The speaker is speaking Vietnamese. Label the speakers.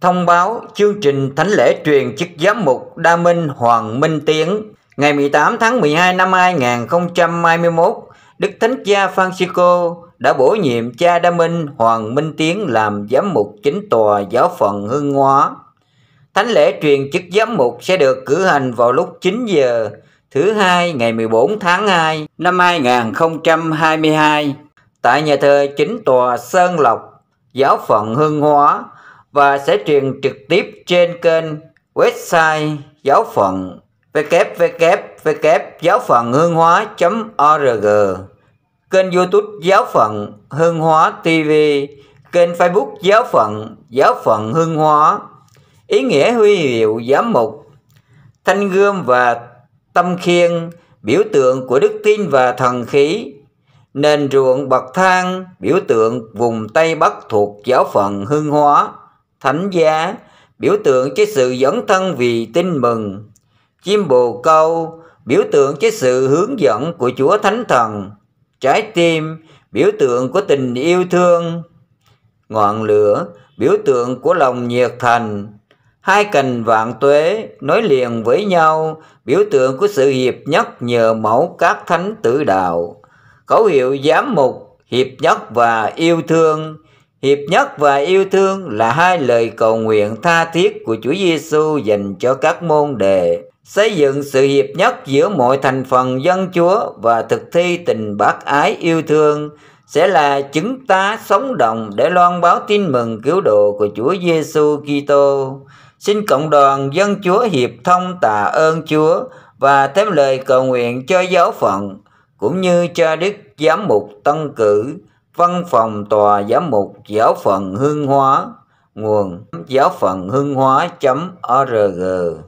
Speaker 1: Thông báo chương trình thánh lễ truyền chức giám mục Đa Minh Hoàng Minh Tiến ngày 18 tháng 12 năm 2021, Đức Thánh Cha Francisco đã bổ nhiệm cha Đa Minh Hoàng Minh Tiến làm giám mục chính tòa giáo phận Hương Hóa. Thánh lễ truyền chức giám mục sẽ được cử hành vào lúc 9 giờ thứ hai ngày 14 tháng 2 năm 2022 tại nhà thờ chính tòa Sơn Lộc, giáo phận Hương Hóa và sẽ truyền trực tiếp trên kênh website giáo phận www giáo phận hương hóa org kênh youtube giáo phận hương hóa tv kênh facebook giáo phận giáo phận hương hóa ý nghĩa huy hiệu giám mục thanh gươm và tâm khiên biểu tượng của đức tin và thần khí Nền ruộng bậc thang biểu tượng vùng Tây Bắc thuộc giáo phận hương hóa, thánh giá, biểu tượng cho sự dẫn thân vì tin mừng. Chim bồ câu, biểu tượng cho sự hướng dẫn của Chúa Thánh Thần. Trái tim, biểu tượng của tình yêu thương. Ngọn lửa, biểu tượng của lòng nhiệt thành. Hai cành vạn tuế nối liền với nhau, biểu tượng của sự hiệp nhất nhờ mẫu các thánh tử đạo khẩu hiệu giám mục hiệp nhất và yêu thương hiệp nhất và yêu thương là hai lời cầu nguyện tha thiết của Chúa Giêsu dành cho các môn đệ xây dựng sự hiệp nhất giữa mọi thành phần dân Chúa và thực thi tình bác ái yêu thương sẽ là chứng tá sống động để loan báo tin mừng cứu độ của Chúa Giêsu Kitô. Xin cộng đoàn dân Chúa hiệp thông tạ ơn Chúa và thêm lời cầu nguyện cho giáo phận cũng như cha Đức Giám mục Tân Cử, Văn phòng Tòa Giám mục Giáo phận Hương Hóa, nguồn giáo phận hương hóa.org